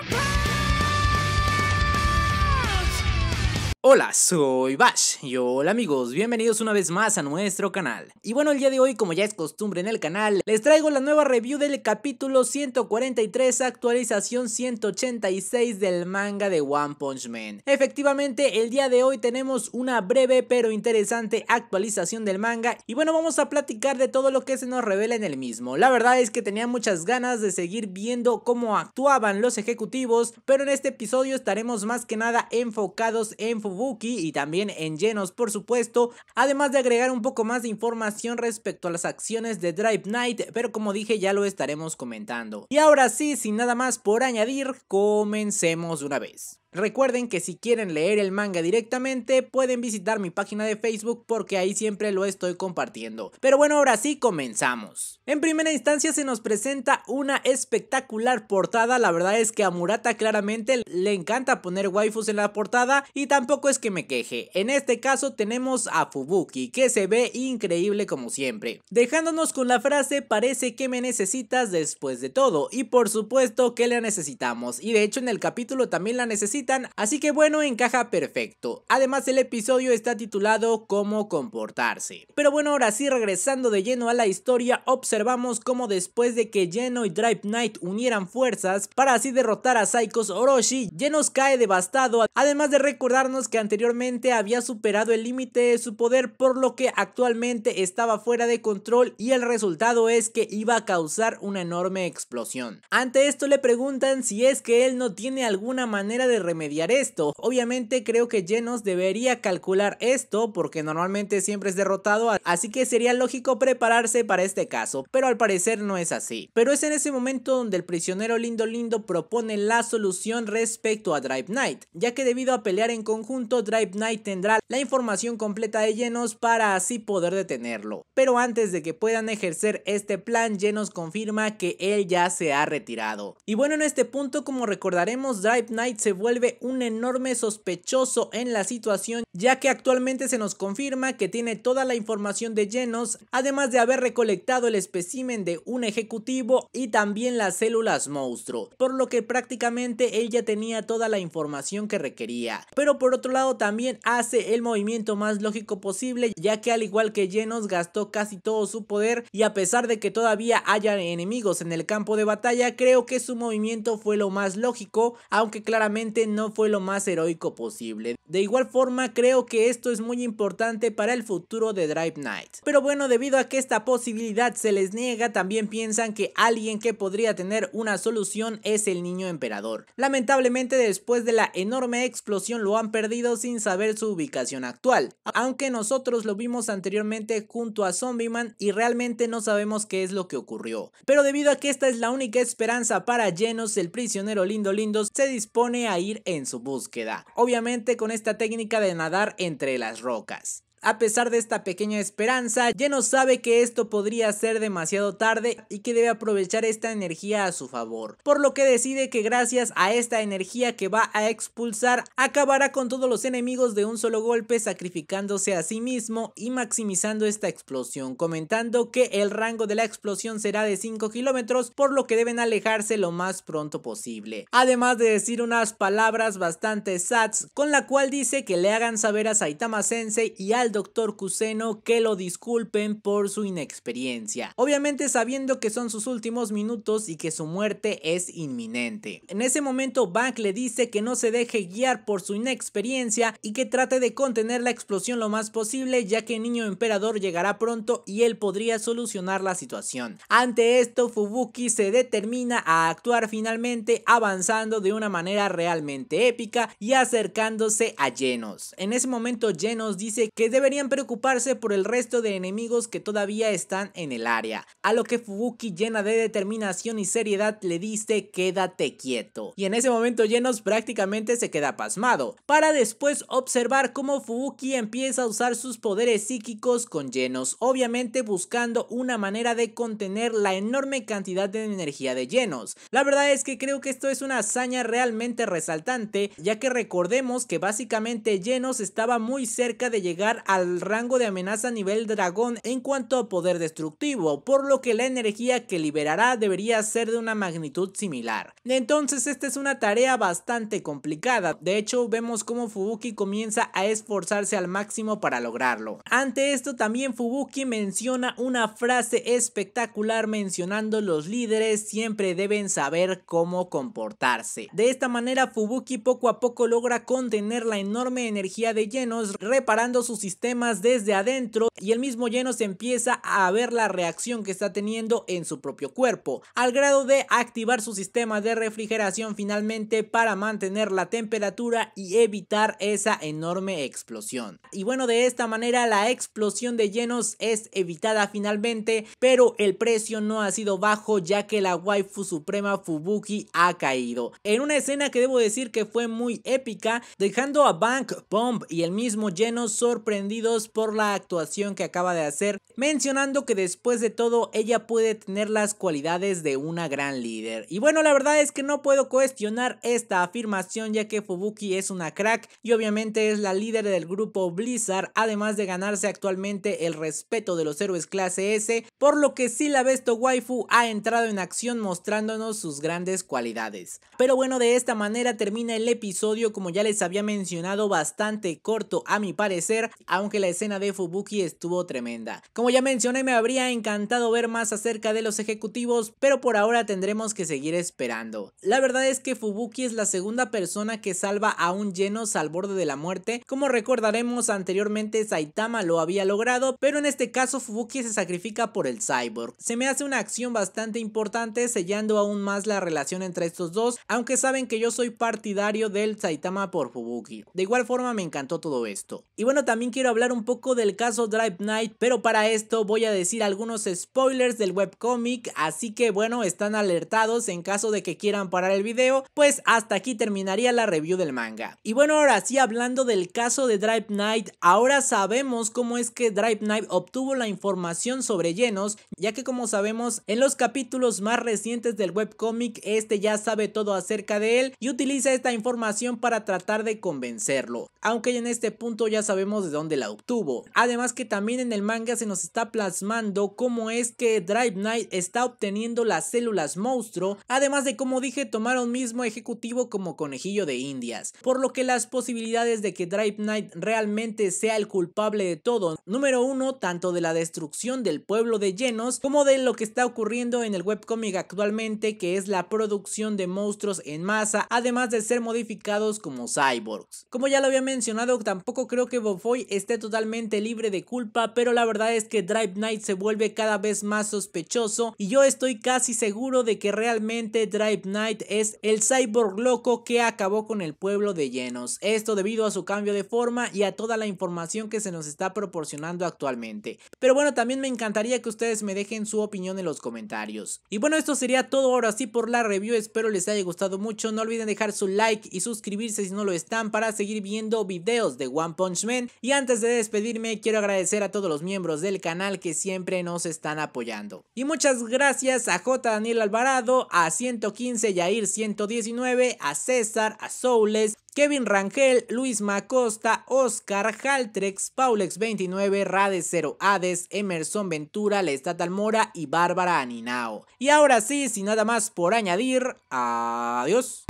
my pain! Hola, soy Bash y hola amigos, bienvenidos una vez más a nuestro canal. Y bueno, el día de hoy, como ya es costumbre en el canal, les traigo la nueva review del capítulo 143, actualización 186 del manga de One Punch Man. Efectivamente, el día de hoy tenemos una breve pero interesante actualización del manga y bueno, vamos a platicar de todo lo que se nos revela en el mismo. La verdad es que tenía muchas ganas de seguir viendo cómo actuaban los ejecutivos, pero en este episodio estaremos más que nada enfocados en y también en Genos por supuesto, además de agregar un poco más de información respecto a las acciones de Drive Night, pero como dije ya lo estaremos comentando. Y ahora sí, sin nada más por añadir, comencemos de una vez. Recuerden que si quieren leer el manga directamente pueden visitar mi página de Facebook porque ahí siempre lo estoy compartiendo. Pero bueno, ahora sí comenzamos. En primera instancia se nos presenta una espectacular portada, la verdad es que a Murata claramente le encanta poner waifus en la portada y tampoco es que me queje. En este caso tenemos a Fubuki que se ve increíble como siempre, dejándonos con la frase parece que me necesitas después de todo y por supuesto que la necesitamos y de hecho en el capítulo también la necesitamos así que bueno, encaja perfecto. Además el episodio está titulado Cómo comportarse. Pero bueno, ahora sí, regresando de lleno a la historia, observamos cómo después de que Geno y Drive Knight unieran fuerzas para así derrotar a Psychos Orochi, Genos cae devastado, además de recordarnos que anteriormente había superado el límite de su poder, por lo que actualmente estaba fuera de control y el resultado es que iba a causar una enorme explosión. Ante esto le preguntan si es que él no tiene alguna manera de remediar esto. Obviamente creo que Genos debería calcular esto porque normalmente siempre es derrotado, así que sería lógico prepararse para este caso, pero al parecer no es así. Pero es en ese momento donde el prisionero Lindo Lindo propone la solución respecto a Drive Knight, ya que debido a pelear en conjunto Drive Knight tendrá la información completa de Genos para así poder detenerlo. Pero antes de que puedan ejercer este plan, Genos confirma que él ya se ha retirado. Y bueno, en este punto como recordaremos Drive Knight se vuelve un enorme sospechoso en la situación ya que actualmente se nos confirma que tiene toda la información de Genos además de haber recolectado el espécimen de un ejecutivo y también las células monstruo por lo que prácticamente ella tenía toda la información que requería pero por otro lado también hace el movimiento más lógico posible ya que al igual que Genos gastó casi todo su poder y a pesar de que todavía haya enemigos en el campo de batalla creo que su movimiento fue lo más lógico aunque claramente no fue lo más heroico posible. De igual forma creo que esto es muy importante para el futuro de Drive Knight. Pero bueno, debido a que esta posibilidad se les niega, también piensan que alguien que podría tener una solución es el niño emperador. Lamentablemente después de la enorme explosión lo han perdido sin saber su ubicación actual, aunque nosotros lo vimos anteriormente junto a Zombie Man y realmente no sabemos qué es lo que ocurrió. Pero debido a que esta es la única esperanza para Genos, el prisionero lindo lindo se dispone a ir en su búsqueda, obviamente con esta técnica de nadar entre las rocas. A pesar de esta pequeña esperanza, no sabe que esto podría ser demasiado tarde y que debe aprovechar esta energía a su favor, por lo que decide que gracias a esta energía que va a expulsar, acabará con todos los enemigos de un solo golpe sacrificándose a sí mismo y maximizando esta explosión, comentando que el rango de la explosión será de 5 kilómetros, por lo que deben alejarse lo más pronto posible. Además de decir unas palabras bastante sats, con la cual dice que le hagan saber a Saitama Sensei y al doctor Kuseno que lo disculpen por su inexperiencia, obviamente sabiendo que son sus últimos minutos y que su muerte es inminente. En ese momento Bank le dice que no se deje guiar por su inexperiencia y que trate de contener la explosión lo más posible ya que el niño emperador llegará pronto y él podría solucionar la situación. Ante esto Fubuki se determina a actuar finalmente avanzando de una manera realmente épica y acercándose a Genos. En ese momento Genos dice que debe deberían preocuparse por el resto de enemigos que todavía están en el área, a lo que Fubuki llena de determinación y seriedad le dice quédate quieto, y en ese momento Genos prácticamente se queda pasmado, para después observar cómo Fubuki empieza a usar sus poderes psíquicos con Genos, obviamente buscando una manera de contener la enorme cantidad de energía de Genos. La verdad es que creo que esto es una hazaña realmente resaltante, ya que recordemos que básicamente Genos estaba muy cerca de llegar al rango de amenaza nivel dragón en cuanto a poder destructivo, por lo que la energía que liberará debería ser de una magnitud similar. Entonces esta es una tarea bastante complicada, de hecho vemos cómo Fubuki comienza a esforzarse al máximo para lograrlo. Ante esto también Fubuki menciona una frase espectacular mencionando los líderes siempre deben saber cómo comportarse. De esta manera Fubuki poco a poco logra contener la enorme energía de llenos reparando su sistema desde adentro y el mismo lleno se empieza a ver la reacción que está teniendo en su propio cuerpo, al grado de activar su sistema de refrigeración finalmente para mantener la temperatura y evitar esa enorme explosión. Y bueno, de esta manera la explosión de llenos es evitada finalmente, pero el precio no ha sido bajo ya que la waifu suprema Fubuki ha caído. En una escena que debo decir que fue muy épica, dejando a Bank, Bomb y el mismo lleno sorprendido por la actuación que acaba de hacer, mencionando que después de todo ella puede tener las cualidades de una gran líder. Y bueno, la verdad es que no puedo cuestionar esta afirmación ya que Fubuki es una crack y obviamente es la líder del grupo Blizzard, además de ganarse actualmente el respeto de los héroes clase S, por lo que sí la Besto Waifu ha entrado en acción mostrándonos sus grandes cualidades. Pero bueno, de esta manera termina el episodio como ya les había mencionado bastante corto a mi parecer, aunque la escena de Fubuki estuvo tremenda. Como ya mencioné, me habría encantado ver más acerca de los ejecutivos, pero por ahora tendremos que seguir esperando. La verdad es que Fubuki es la segunda persona que salva a un lleno al borde de la muerte, como recordaremos anteriormente Saitama lo había logrado, pero en este caso Fubuki se sacrifica por el cyborg. Se me hace una acción bastante importante sellando aún más la relación entre estos dos, aunque saben que yo soy partidario del Saitama por Fubuki. De igual forma me encantó todo esto. Y bueno, también quiero hablar un poco del caso Drive Knight, pero para esto voy a decir algunos spoilers del webcomic, así que bueno, están alertados en caso de que quieran parar el video, pues hasta aquí terminaría la review del manga. Y bueno, ahora sí, hablando del caso de Drive Knight, ahora sabemos cómo es que Drive Knight obtuvo la información sobre llenos, ya que como sabemos, en los capítulos más recientes del webcomic, este ya sabe todo acerca de él y utiliza esta información para tratar de convencerlo, aunque en este punto ya sabemos de dónde la obtuvo. Además que también en el manga se nos está plasmando cómo es que Drive Knight está obteniendo las células monstruo, además de como dije tomar un mismo ejecutivo como conejillo de indias, por lo que las posibilidades de que Drive Knight realmente sea el culpable de todo, número uno, tanto de la destrucción del pueblo de Llenos como de lo que está ocurriendo en el webcomic actualmente que es la producción de monstruos en masa, además de ser modificados como cyborgs. Como ya lo había mencionado, tampoco creo que Bofoy esté totalmente libre de culpa, pero la verdad es que Drive Knight se vuelve cada vez más sospechoso y yo estoy casi seguro de que realmente Drive Knight es el cyborg loco que acabó con el pueblo de llenos. Esto debido a su cambio de forma y a toda la información que se nos está proporcionando actualmente. Pero bueno, también me encantaría que ustedes me dejen su opinión en los comentarios. Y bueno, esto sería todo ahora sí por la review. Espero les haya gustado mucho. No olviden dejar su like y suscribirse si no lo están para seguir viendo videos de One Punch Man. Y antes de despedirme, quiero agradecer a todos los miembros del canal que siempre nos están apoyando. Y muchas gracias a J. Daniel Alvarado, a 115 Yair 119, a César, a Soules, Kevin Rangel, Luis Macosta, Oscar, Haltrex, Paulex29, Rade0 Hades, Emerson Ventura, Lestat Almora y Bárbara Aninao. Y ahora sí, sin nada más por añadir, adiós.